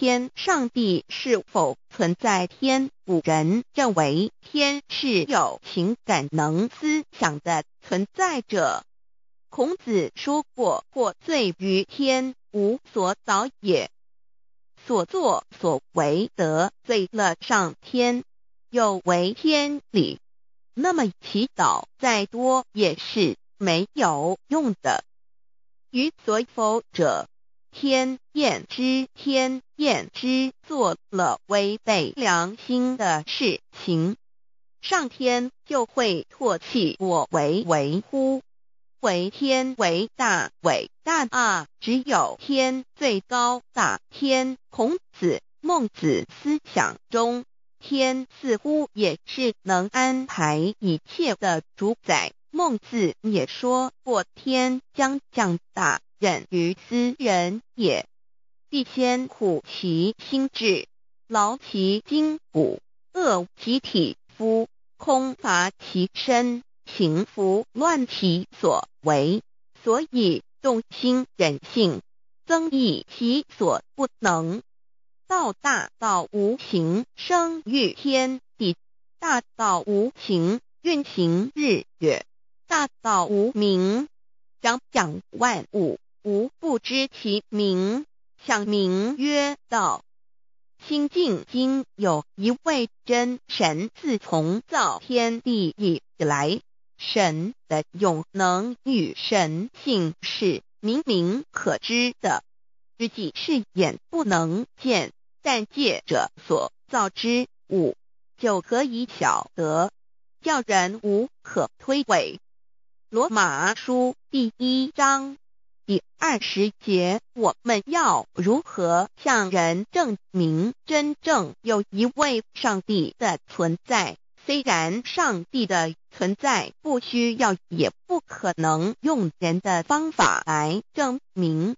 天，上帝是否存在？天，古人认为天是有情感、能思想的存在者。孔子说过，过罪于天，无所早也。所作所为，得罪了上天，有违天理。那么祈祷再多也是没有用的。于所否者。天厌之，天厌之，做了违背良心的事情，上天就会唾弃我，为为乎？为天为大，伟大啊！只有天最高大。天，孔子、孟子思想中，天似乎也是能安排一切的主宰。孟子也说过，天将降大。忍于斯人也，必先苦其心志，劳其筋骨，饿其体肤，空乏其身，行拂乱其所为，所以动心忍性，增益其所不能。道大，道无形，生育天地；大道无形，运行日月；大道无名，长养万物。吾不知其名，想名曰道。心净经有一位真神自从造天地以来，神的永能与神性是明明可知的，知己是眼不能见，但借者所造之物就可以晓得，叫人无可推诿。罗马书第一章。第二十节，我们要如何向人证明真正有一位上帝的存在？虽然上帝的存在不需要也不可能用人的方法来证明，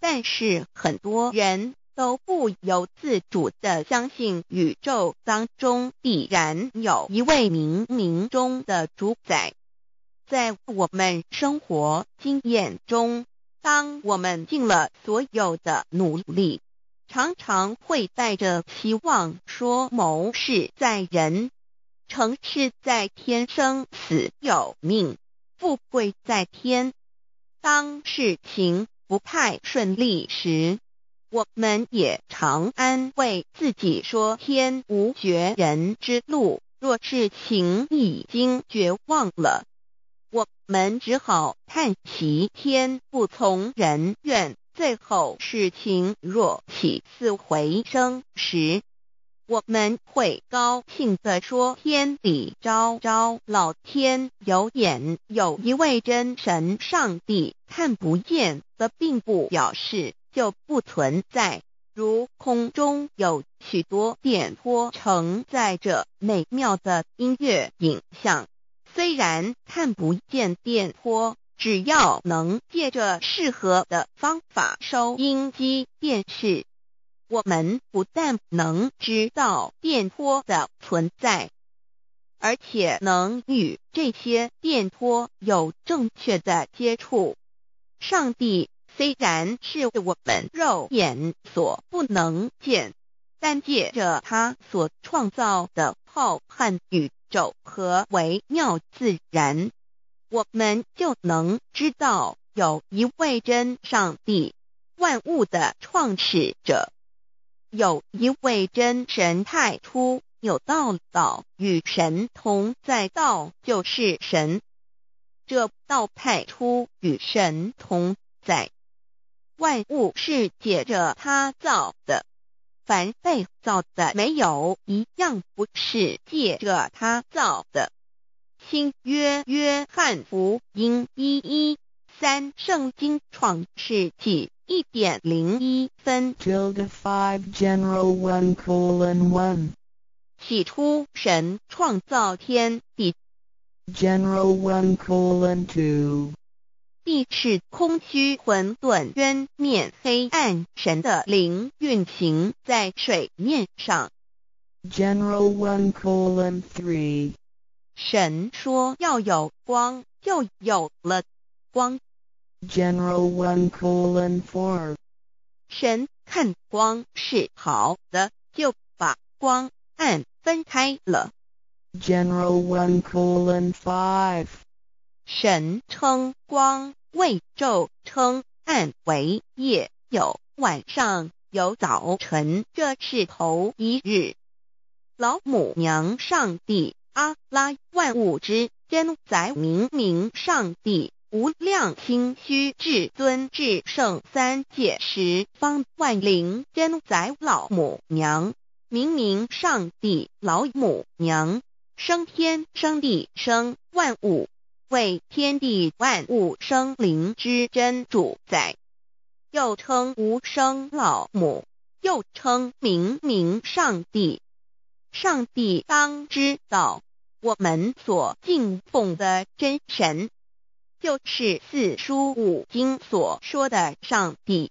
但是很多人都不由自主地相信宇宙当中必然有一位冥冥中的主宰。在我们生活经验中，当我们尽了所有的努力，常常会带着期望说：“谋事在人，成事在天，生死有命，富贵在天。”当事情不太顺利时，我们也常安慰自己说：“天无绝人之路。”若是情已经绝望了。我们只好叹息天不从人愿。最后事情若起死回生时，我们会高兴地说：“天理昭昭，老天有眼。”有一位真神上帝看不见，的，并不表示就不存在。如空中有许多点波，承载着美妙的音乐影像。虽然看不见电波，只要能借着适合的方法，收音机、电视，我们不但能知道电波的存在，而且能与这些电波有正确的接触。上帝虽然是我们肉眼所不能见，但借着他所创造的浩瀚宇。合为妙自然？我们就能知道有一位真上帝，万物的创始者，有一位真神太初有道道与神同在道，就是神。这道派出与神同在，万物是借着他造的。凡被造的没有一样不是借着他造的。新约约翰福音一一三圣经创世纪一点零一分。起初，神创造天地。General one colon two。地识空虚、混沌、渊面、黑暗，神的灵运行在水面上。General one colon three，神说要有光，就有了光。General one colon four，神看光是好的，就把光暗分开了。General one colon five，神称光。为昼称暗为夜，有晚上有早晨，这是头一日。老母娘，上帝，阿拉，万物之真宰，明明上帝，无量清虚至尊至圣三界十方万灵真宰，老母娘，明明上帝，老母娘，生天生地生万物。为天地万物生灵之真主宰，又称无生老母，又称明明上帝。上帝当知道，我们所敬奉的真神，就是四书五经所说的上帝。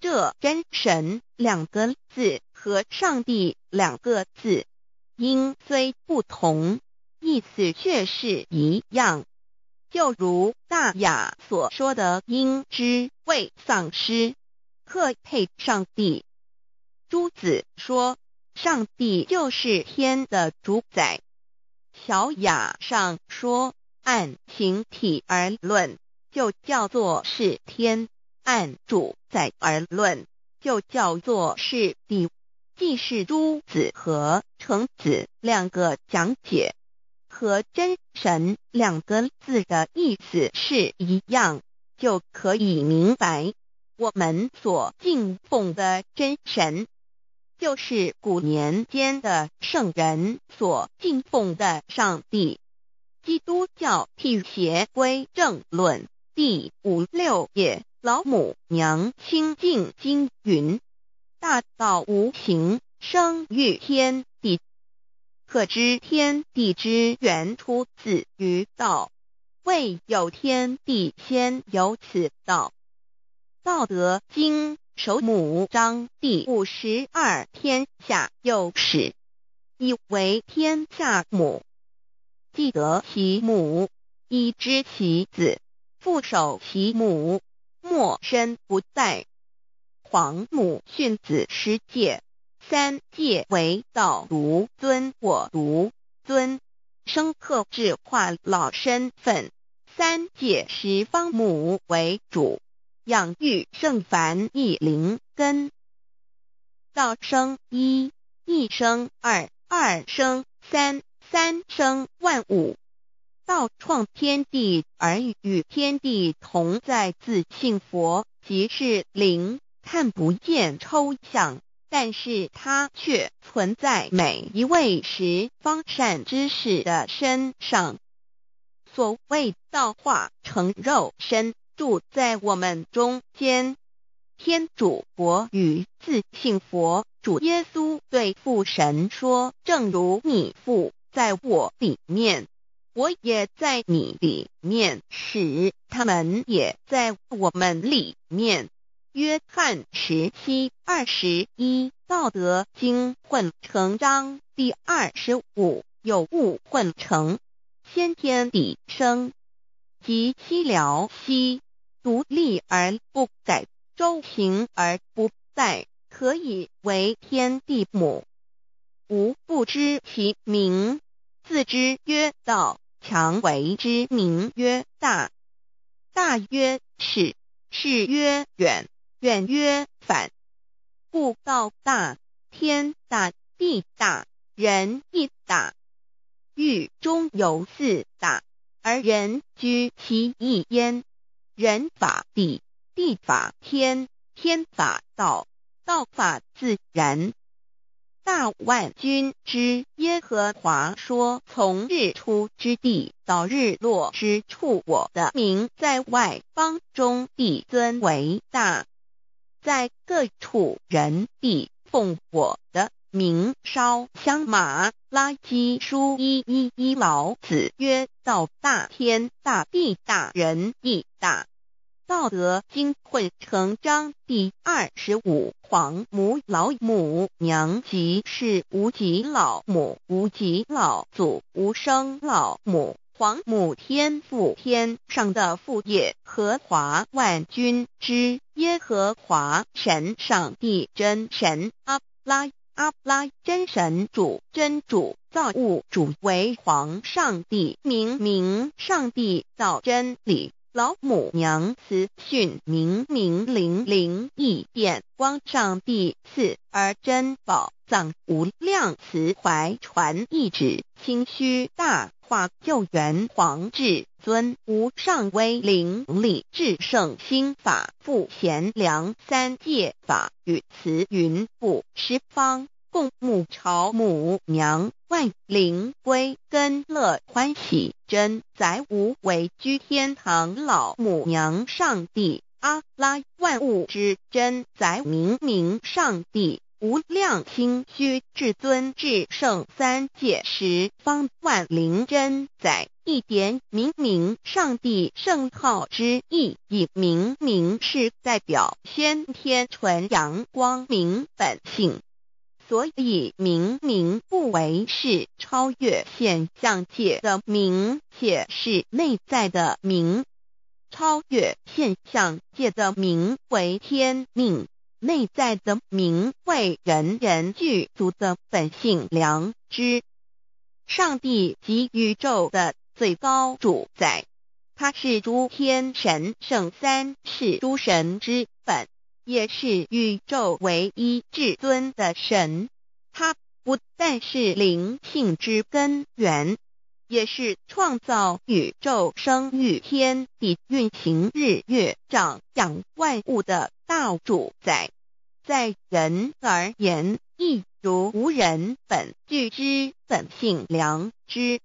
这真神两个字和上帝两个字，音虽不同，意思却是一样。就如《大雅》所说的“因之配上帝”，“诸子说上帝就是天的主宰。”《小雅》上说：“按形体而论，就叫做是天；按主宰而论，就叫做是地。”既是诸子和程子两个讲解。和真神两个字的意思是一样，就可以明白，我们所敬奉的真神，就是古年间的圣人所敬奉的上帝。基督教辟邪归正论第五六页，老母娘清净经云：大道无形，生育天。可知天地之源出自于道，未有天地先有此道。《道德经》首母章第五十二：天下有始，以为天下母。既得其母，以知其子。父守其母，莫身不在。皇母训子十戒。三界为道，尊我，尊生克制化老身份。三界十方母为主，养育圣凡一灵根。道生一，一生二，二生三，三生万物。道创天地而与天地同在，自性佛即是灵，看不见抽象。但是它却存在每一位十方善知识的身上。所谓造化成肉身，住在我们中间。天主国与自信佛主耶稣对父神说：“正如你父在我里面，我也在你里面，使他们也在我们里面。”约翰十七二十一，《道德经》混成章第二十五：有物混成，先天地生。即西辽兮，独立而不改，周行而不殆，可以为天地母。吾不知其名，自知曰道，强为之名曰大。大曰是，是曰远。远曰反故道大天大地大人亦大欲中有四大而人居其一焉人法地地法天天法道道法自然大万君之耶和华说从日出之地到日落之处我的名在外邦中必尊为大。在各处人地，奉火的明烧香马，垃圾书一，一一老子曰：道大，天大，地大，人亦大。《道德经》混成章第二十五，黄母老母娘，即是无极老母，无极老祖，无生老母。皇母天父，天上的父也；和华万军之耶和华神，上帝真神，阿拉阿拉真神主真主造物主为皇，上帝明明上帝造真理。老母娘慈训，明明灵灵，一变光上帝赐儿珍宝，藏无量慈怀，传一旨清虚大化，救援皇至尊无上威灵，力至圣心法，复贤良三界法与慈云布十方。共母朝母娘，万灵归根乐欢喜。真载无为居天堂，老母娘上帝阿拉，万物之真宰明明上帝，无量心虚至尊至圣三界十方万灵真载一点明明上帝圣号之意，以明明是代表先天纯阳光明本性。所以明明不为是超越现象界的明，且是内在的明。超越现象界的明为天命，内在的明为人人具足的本性良知。上帝及宇宙的最高主宰，他是诸天神圣三是诸神之本。也是宇宙唯一至尊的神，他不但是灵性之根源，也是创造宇宙、生育天地、运行日月、长养万物的大主宰。在人而言，亦如无人本具之本性良知，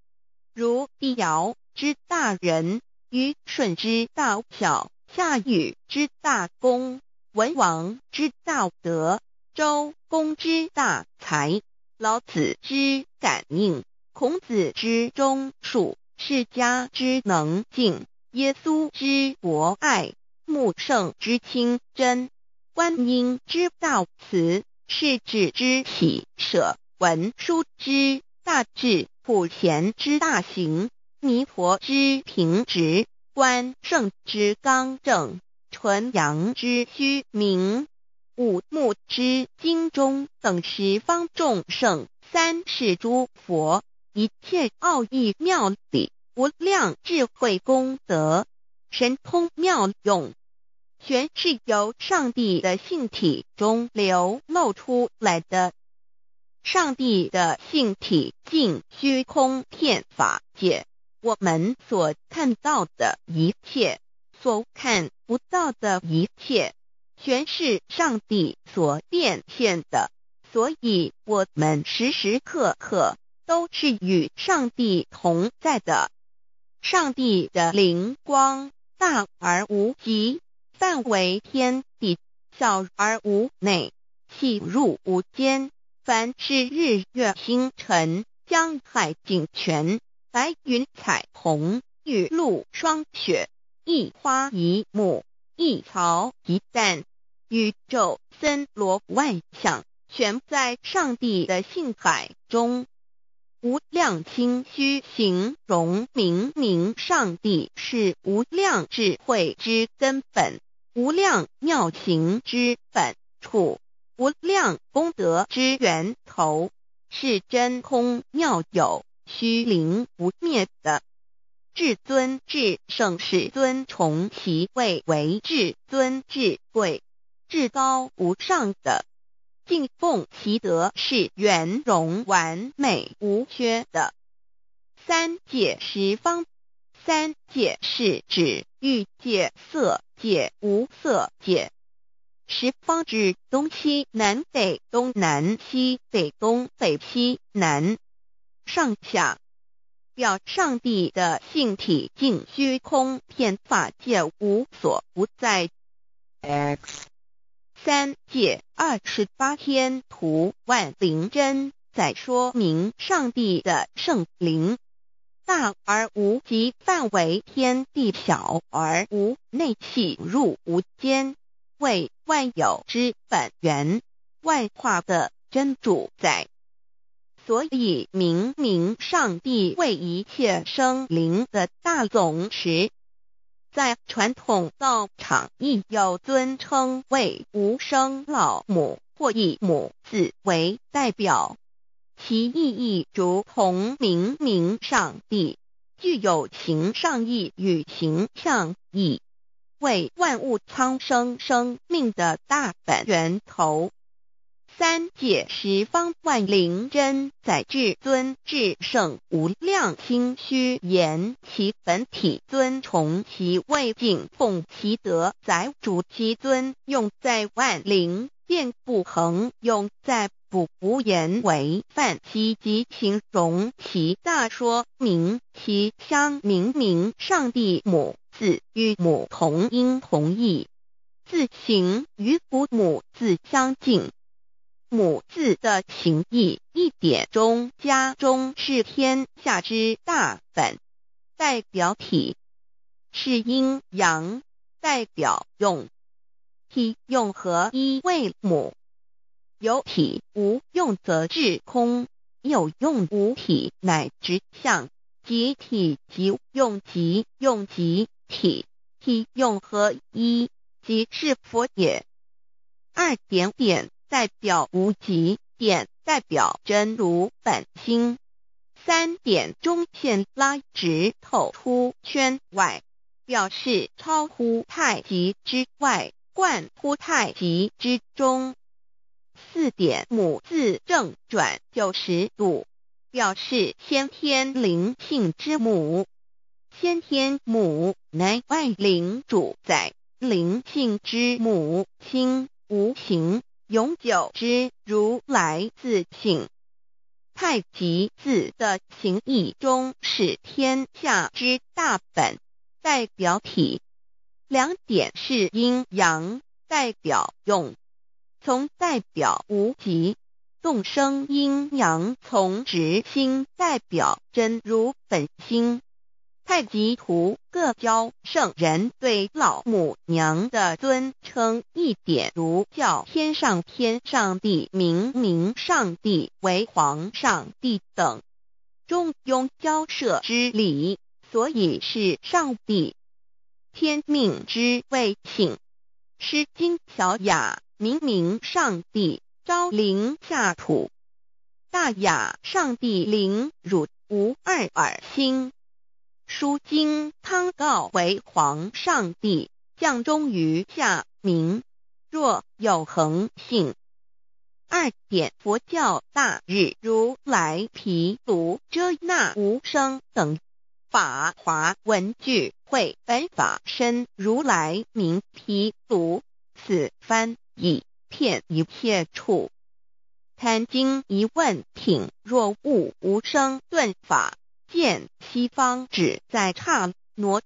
如帝尧之大人，禹舜之大小，夏禹之大功。文王之道德，周公之大才，老子之感应，孔子之忠恕，世家之能敬，耶稣之博爱，穆圣之清真，观音之道慈，是指之喜舍，文殊之大智，普贤之大行，弥陀之平直，观圣之刚正。纯阳之虚名，五目之精中等十方众圣，三是诸佛，一切奥义妙理，无量智慧功德，神通妙用，全是由上帝的性体中流露出来的。上帝的性体尽虚空遍法界，我们所看到的一切。所看不到的一切，全是上帝所变现的，所以我们时时刻刻都是与上帝同在的。上帝的灵光大而无极，范围天地；小而无内，气入无间。凡是日月星辰、江海井泉、白云彩虹、雨露霜雪。一花一木，一草一蛋，宇宙森罗万象，全在上帝的性海中。无量清虚形容明明，上帝是无量智慧之根本，无量妙行之本处，无量功德之源头，是真空妙有，虚灵不灭的。至尊至圣，始尊崇其位为至尊至贵、至高无上的，敬奉其德是圆融完美无缺的。三界十方，三界是指欲界、色界、无色界，十方指东西南北、东南西北、东北西南、上下。表上帝的性体尽虚空遍法界无所不在。三界二十八天图万灵真，在说明上帝的圣灵，大而无极范围天地，小而无内气入无间，为万有之本源，外化的真主宰。所以，明明上帝为一切生灵的大总持，在传统造场亦有尊称为无生老母或一母子为代表，其意义如同明明上帝，具有情上义与形上义，为万物苍生生命的大本源头。三界十方万灵真，载至尊至圣无量心虚言，其本体尊崇其位境，奉其德载主其尊，用在万灵见不恒，用在不无言为范，其极情容其大，说明其相明明，上帝母子与母同音同义，字形与父母自相近。母字的形义，一点中家中是天下之大本，代表体是阴阳，代表用体用合一为母，有体无用则至空，有用无体乃直相，即体即用即用即体，体用合一即是佛也。二点点。代表无极点，代表真如本心。三点中线拉直透出圈外，表示超乎太极之外，贯乎太极之中。四点母字正转九十度，表示先天灵性之母。先天母乃外灵主宰，灵性之母心无形。永久之如来自性太极字的形意中，是天下之大本，代表体。两点是阴阳，代表用。从代表无极，动生阴阳，从直心代表真如本心。太极图各教圣人对老母娘的尊称，一点如叫天上天上帝，明明上帝为皇上，帝等中庸交涉之礼，所以是上帝天命之谓请，《诗经小雅》明明上帝昭灵下土，《大雅》上帝灵汝无二而心。书经，汤告为皇上帝，降忠于下民。若有恒性。二点佛教大日如来毗卢遮那无生等法华文具会本法身如来名毗卢。此番以片一切处谈经一万品，若悟无声顿法。见西方只在刹挪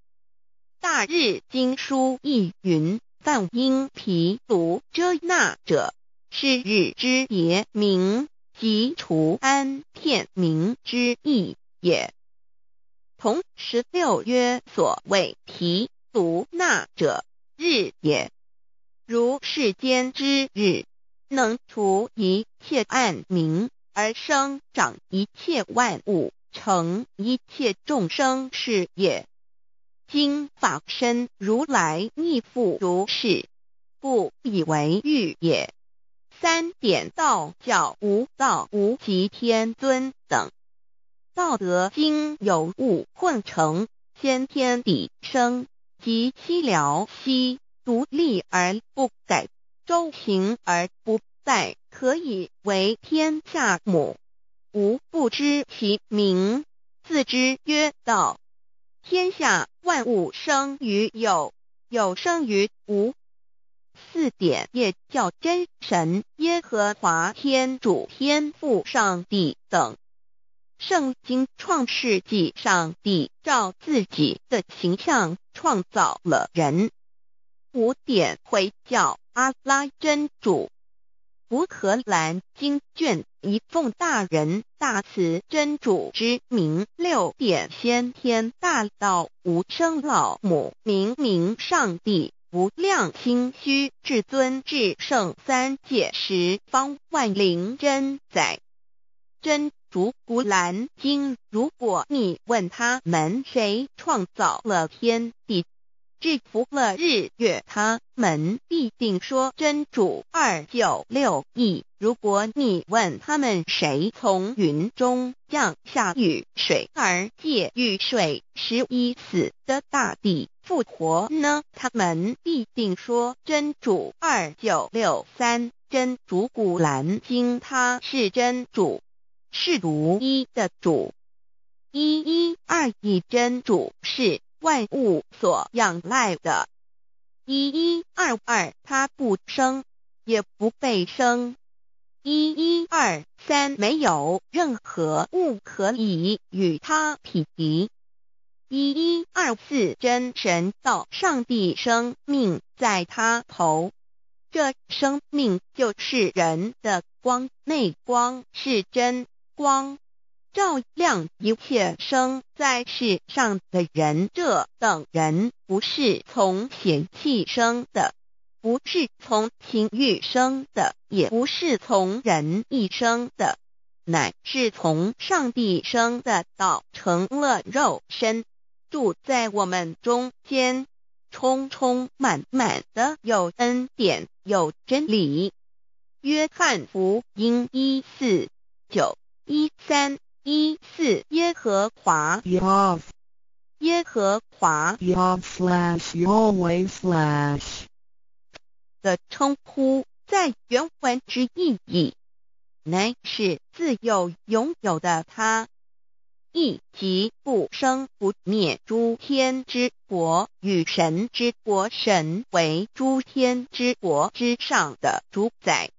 大日经书亦云，但因毗卢遮那者，是日之别明即除安片明之意也。同十六曰，所谓毗卢那者，日也。如世间之日，能除一切暗明，而生长一切万物。成一切众生是也。今法身如来逆复如是，不以为欲也。三点道教无道无极天尊等，《道德经》有物混成，先天地生，及七辽兮，独立而不改，周行而不殆，可以为天下母。吾不知其名，自知曰道。天下万物生于有，有生于无。四点也叫真神，耶和华天主、天父、上帝等。圣经创世纪，上帝照自己的形象创造了人。五点会叫阿拉真主。《古荷兰经卷》一奉大人，大慈真主之名，六点先天大道，无生老母，明明上帝，无量心虚，至尊至圣三界十方万灵真宰真主。古兰经，如果你问他们谁创造了天地？制服了日月，他们必定说真主二九六一。如果你问他们谁从云中降下雨水而借雨水使一死的大地复活呢？他们必定说真主二九六三。真主古兰经，他是真主，是独一的主，一一二一真主是。万物所仰赖的，一一二二，它不生，也不被生，一一二三，没有任何物可以与它匹敌，一一二四，真神道上帝生命在他头，这生命就是人的光，内光是真光。照亮一切生在世上的人，这等人不是从血气生的，不是从情欲生的，也不是从人一生的，乃是从上帝生的。到成了肉身，住在我们中间，充充满满的有恩典，有真理。约翰福音一四九一三。一四耶和华，耶和华的称呼在原文之意义，乃是自有、拥有的他，亦即不生不灭诸天之国与神之国，神为诸天之国之上的主宰，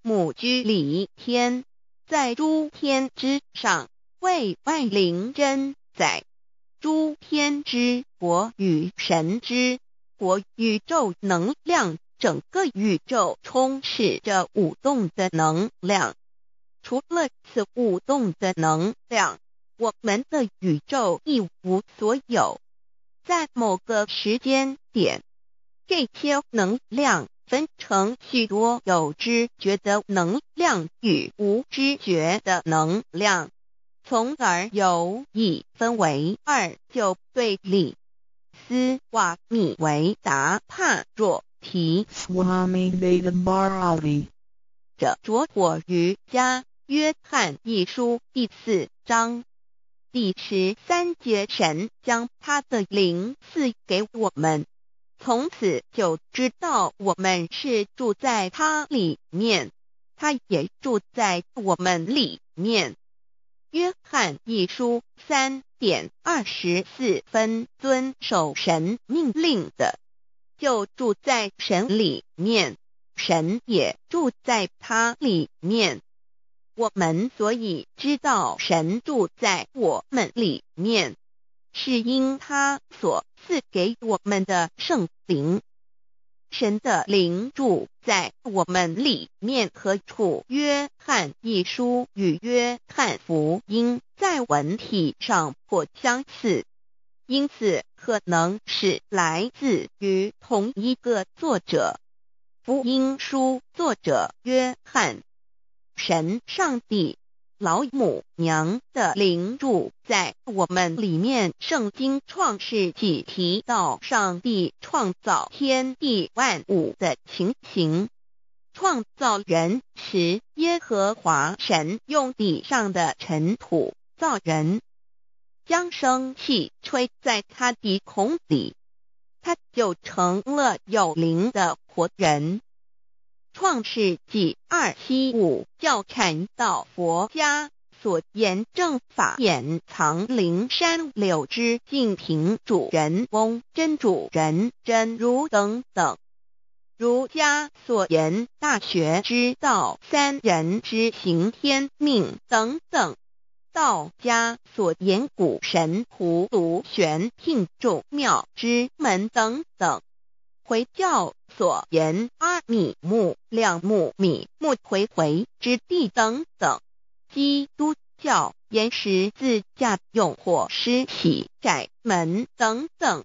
母居里天。在诸天之上，为万灵真宰。诸天之国与神之国，宇宙能量，整个宇宙充斥着舞动的能量。除了此舞动的能量，我们的宇宙一无所有。在某个时间点，这些能量分成许多有知觉的能。量与无知觉的能量，从而由一分为二，就对立。斯瓦米维达帕若提 （Swami v e k a n a n d a 着《着火于加·约翰》一书第四章第十三节，神将他的灵赐给我们，从此就知道我们是住在他里面。他也住在我们里面。约翰一书三点二十四分遵守神命令的，就住在神里面，神也住在他里面。我们所以知道神住在我们里面，是因他所赐给我们的圣灵。神的灵住在我们里面可处。约翰一书与约翰福音在文体上颇相似，因此可能是来自于同一个作者。福音书作者约翰，神上帝。老母娘的灵住在我们里面。圣经创世纪提到上帝创造天地万物的情形，创造人时，耶和华神用地上的尘土造人，将生气吹在他鼻孔里，他就成了有灵的活人。《创世纪》二七五，教禅道佛家所言正法眼藏灵山柳枝净瓶主人翁真主人真如等等，儒家所言《大学》之道，三人之行天命等等，道家所言古神葫芦玄聘众妙之门等等。回教所言阿米木、两木、米木、回回之地等等，基督教言十字架、用火、尸体、窄门等等。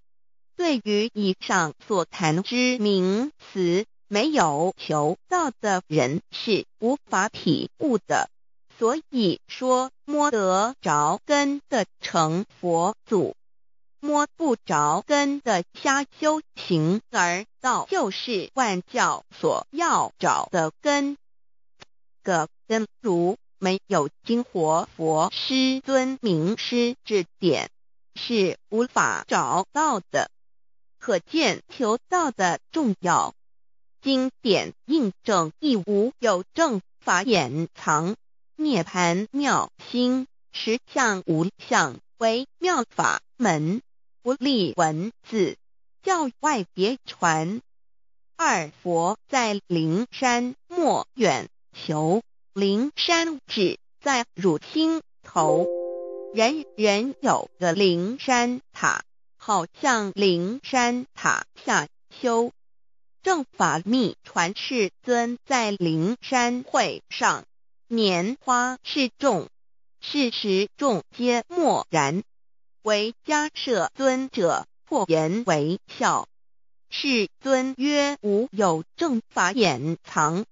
对于以上所谈之名词，没有求道的人是无法体悟的。所以说，摸得着根的成佛祖。摸不着根的瞎修行而道，就是万教所要找的根。个根如没有经活佛师尊、名师指点，是无法找到的。可见求道的重要。经典印证亦无有正法掩藏涅盘妙心实相无相为妙法门。不立文字，教外别传。二佛在灵山莫远求，灵山只在汝心头。人人有个灵山塔，好像灵山塔下修。正法密传世尊在灵山会上拈花示众，是时众皆默然。为迦舍尊者破言为孝。世尊曰：无有正法掩藏，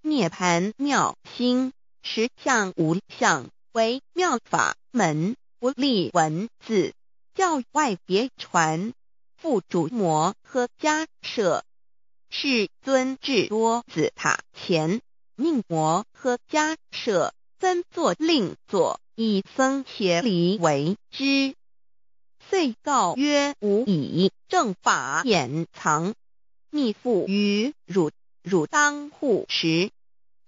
涅盘妙心，实相无相，为妙法门，不立文字，教外别传。复主摩诃迦舍。世尊至多子塔前，命摩诃迦舍分坐令坐，以僧伽离为之。遂告曰：“吾以正法掩藏，密付于汝。汝当护持。”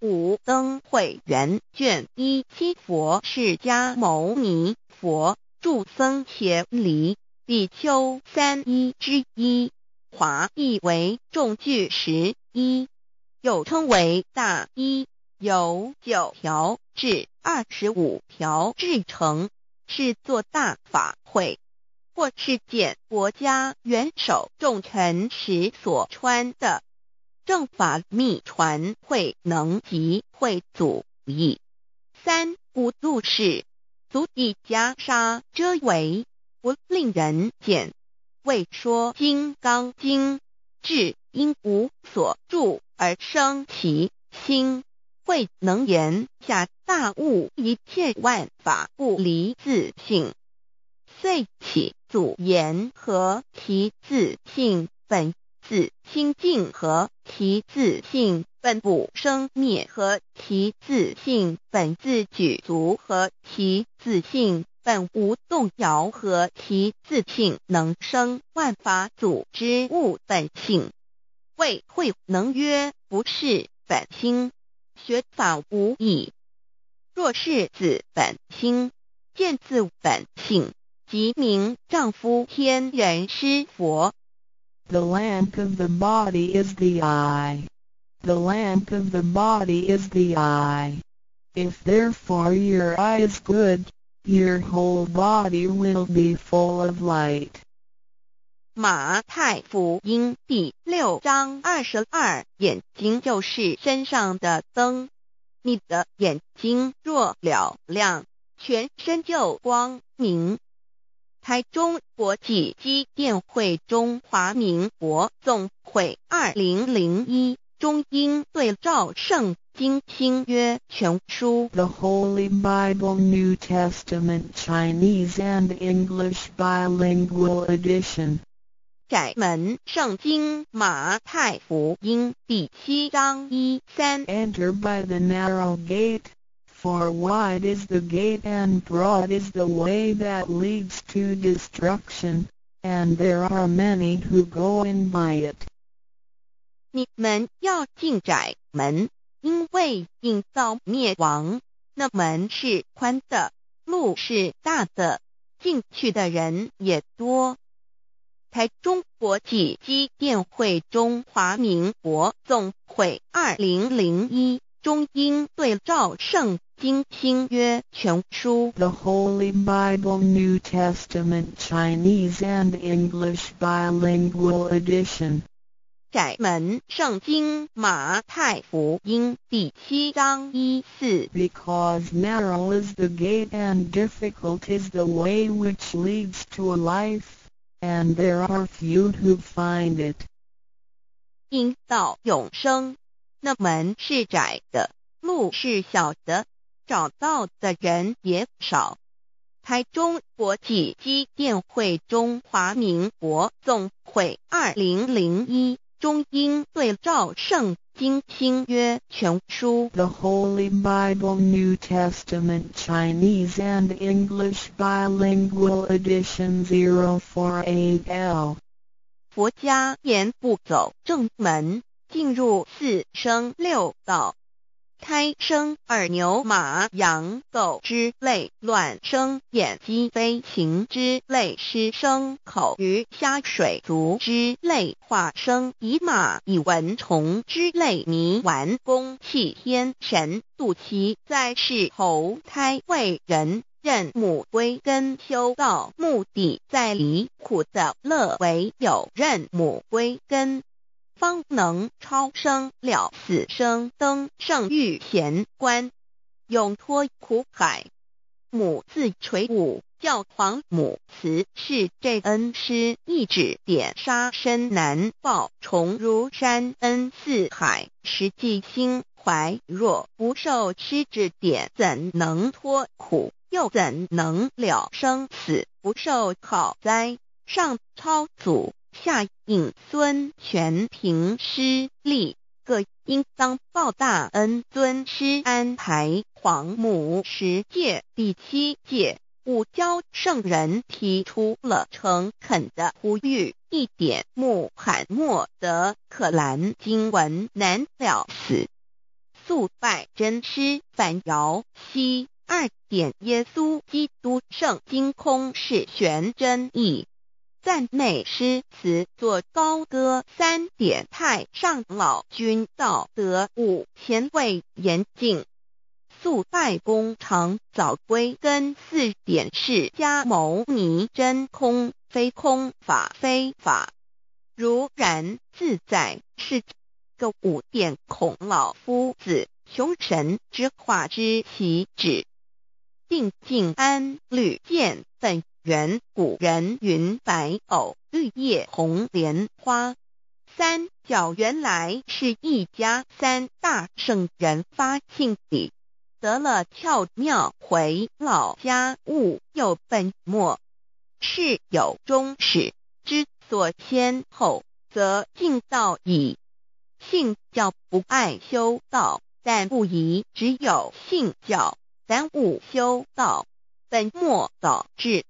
五灯会元卷一七佛释迦牟尼佛住僧协离比丘三一之一华意为众聚十一，又称为大一，由九条至二十五条制成，是做大法会。或是见国家元首、重臣时所穿的，正法秘传会能及会祖义。三不度士足以袈裟遮围，不令人见。未说金刚经，至因无所著而生其心，会能言下大悟，一切万法不离自性，遂起。祖言和其自性本自清净和其自性本不生灭和其自性本自具足和其自性本无动摇和其自性能生万法，祖之物本性，为会能曰不是本心，学法无益。若是子本心，见自本性。即名丈夫天人师佛。The lamp of the body is the eye. The lamp of the body is the eye. If therefore your eye is good, your whole body will be full of light. 马太福音第六章二十二，眼睛就是身上的灯。你的眼睛若了亮，全身就光明。台中国际机电会中华民国总会二零零一中英对照圣经新约全书 The Holy Bible New Testament Chinese and English Bilingual Edition。窄门圣经马太福音第七章一三 Enter by the narrow gate. For wide is the gate and broad is the way that leads to destruction, and there are many who go in by it. 你们要进窄门，因为引造灭亡。那门是宽的，路是大的，进去的人也多。台中国际电会中华民国总会，二零零一。中英对照圣经新约全书，The The Holy Bible New Testament Chinese and English Bilingual Edition Because narrow is the gate and difficult is the way which leads to a life, and there are few who find it. 那门是窄的，路是小的，找到的人也少。台中国际机电会中华民国总会二零零一中英对照圣经新约全书 The Holy Bible New Testament Chinese and English Bilingual Edition Zero Four A L。佛家言不走正门。进入四生六道，胎生：耳、牛、马、羊、狗之类；卵生：眼、鸡、飞、禽之类；湿生：口、鱼、虾、水族之类；化生：蚁、马、蚁、蚊虫之类。泥丸宫气天神渡脐，在世猴胎为人，认母归根，修道目的在离苦得乐，唯有认母归根。方能超生了死生，登圣域贤观，永脱苦海。母自垂武，教皇，母慈是这恩师一指点，杀身难报重如山恩似海。实际心怀若不受师指点，怎能脱苦？又怎能了生死？不受好灾，上超祖。下引孙权平师立，各应当报大恩。尊师安排黄母十戒第七戒，五教圣人提出了诚恳的呼吁。一点穆罕默德可兰经文难了死，速拜真师反摇西二点耶稣基督圣经空是玄真意。赞美诗词作高歌，三点太上老君道德五，前卫严谨素拜功常早归根四点是家牟尼真空非空法非法，如然自在是个五点孔老夫子穷神之化之其止，定静安律见本。元古人云：白藕绿叶红莲花。三教原来是一家。三大圣人发庆喜，得了窍妙回老家。五又本末，事有终始，知所先后，则尽道矣。信教不爱修道，但不宜只有信教，咱误修道，本末倒置。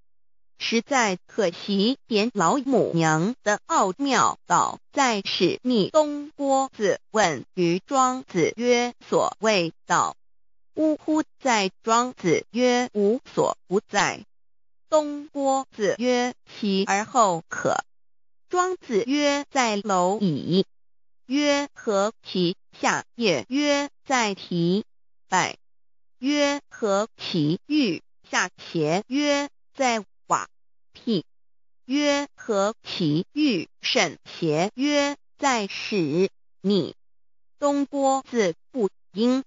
实在可惜，点老母娘的奥妙倒在使你。东郭子问于庄子曰：“所谓道。”呜呼，在庄子曰：“无所不在。”东郭子曰：“其而后可。”庄子曰：“在蝼蚁。”曰：“何其下也？”曰：“在提柏。”曰：“何其欲下邪？”曰：“在。”辟曰何其欲审邪？曰在使你东郭子不应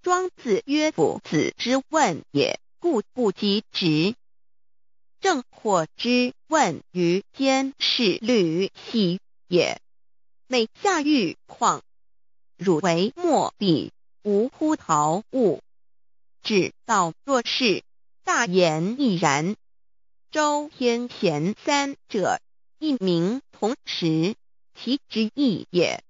庄子曰夫子之问也，故不及直。正火之问于监氏律兮也。每下狱况汝为莫比，无乎逃物？指道若是，大言亦然。周天贤三者，一名同时，其之意也。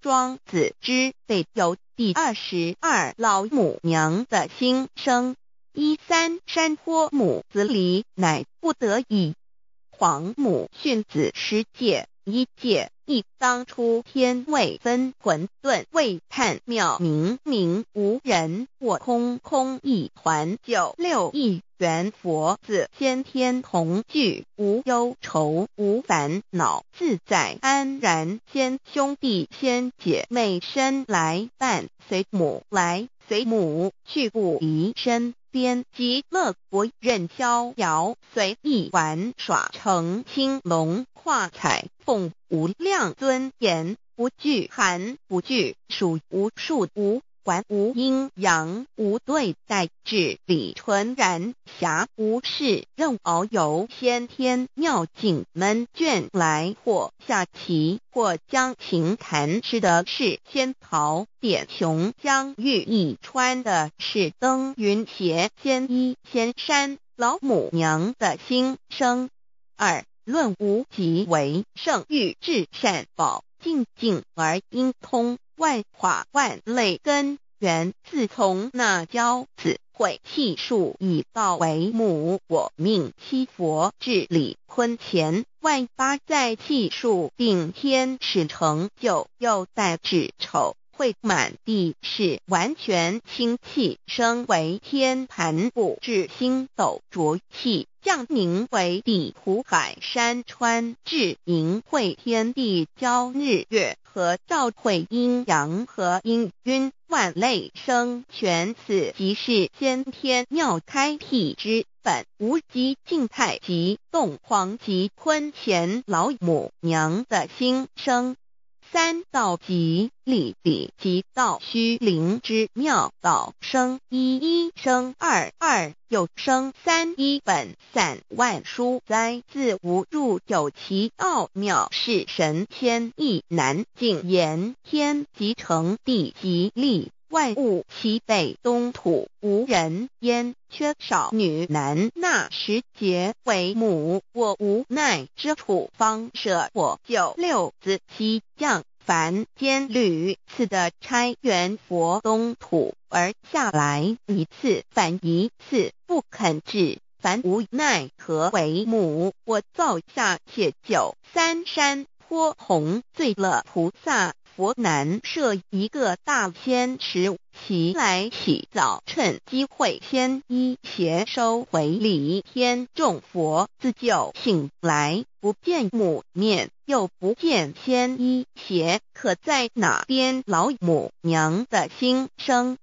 庄子之北有第二十二老母娘的心生，一三山坡母子离，乃不得已。黄母训子十戒，一戒一，当初天未分，混沌未判，妙冥冥无人。破空，空一环；九六一元，佛子先天同具无忧愁，无烦恼，自在安然。先兄弟，先姐妹，身来伴，随母来，随母去，不离身边。极乐国，任逍遥，随意玩耍。乘青龙，跨彩凤，无量尊严，不惧寒，不惧暑，无数无。无阴阳，无对待，至理纯然；侠无事，任遨游。先天妙境，门卷来或下棋，或将琴弹。吃的是仙桃，点琼浆玉液。穿的是登云鞋，仙衣仙衫。老母娘的心声。二论无极为圣，欲至善宝静静而应通。万化万类根源，自从那交子会气数以道为母，我命七佛治理坤乾，万八在气数定天使成就，又在治丑会满地是完全清气，升为天盘布至星斗浊气降宁为地湖海山川至宁会天地交日月。和照会阴阳，和阴晕万类生，全此即是先天妙开辟之本，无极静态极动，黄及坤乾老母娘的心声三道极，立极，极道虚灵之妙道，生一一生二二又生三一，本散万殊哉，自无入有其奥妙，是神仙亦难尽言。天即成，地即立。万物齐备，东土无人烟，缺少女男。那时节为母，我无奈之处，方舍我九六子七将凡间屡次的差员佛东土而下来一次，凡一次不肯至，凡无奈何为母，我造下血酒三山泼红，醉了菩萨。佛南设一个大仙池，洗来洗澡，趁机会先一邪收回礼。天众佛自救醒来，不见母面，又不见仙衣邪，可在哪边？老母娘的心生，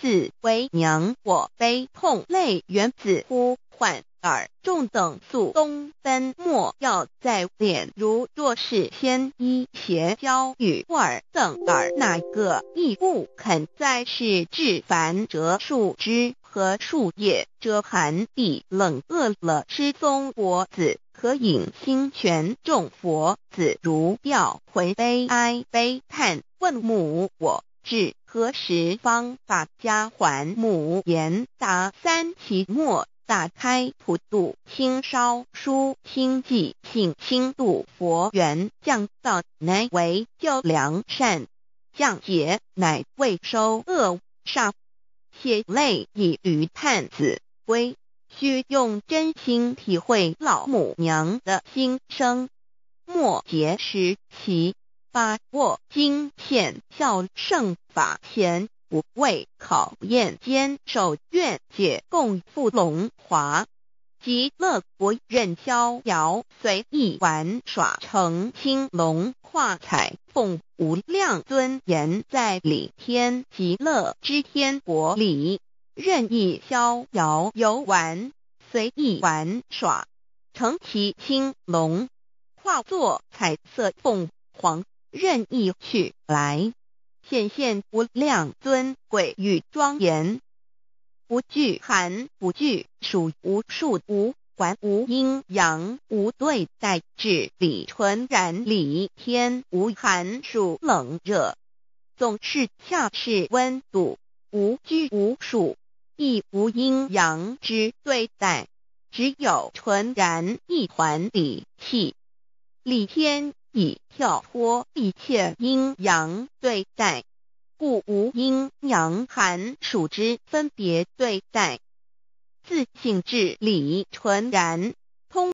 四为娘我悲痛泪，原子呼唤。耳重等速，东分末要再脸，如若是先一邪交与二等耳，那个亦不肯再是至凡折树枝和树叶遮寒地冷，饿了吃踪国子，可引心全众佛子。如要回悲哀悲叹，问母我至何时方法家还母言答三其末。打开普度心烧书清记，请清度佛缘降造难为教良善降劫，乃未收恶煞血泪，以于探子归，需用真心体会老母娘的心声，莫结时习，把握精线孝圣法贤。不畏考验，坚守愿解，共赴龙华。极乐国任逍遥，随意玩耍，乘青龙，化彩凤，无量尊严，在里天，极乐之天国里，任意逍遥游玩，随意玩耍，乘其青龙，化作彩色凤凰，任意去来。显现无量尊贵与庄严，无惧寒，无惧暑，无数无环，无阴阳，无对待，只理纯然理天，无寒暑冷热，总是恰是温度，无拘无束，亦无阴阳之对待，只有纯然一团理气，理天。以跳脱一切阴阳对待，故无阴阳寒暑之分别对待，自性至理纯然。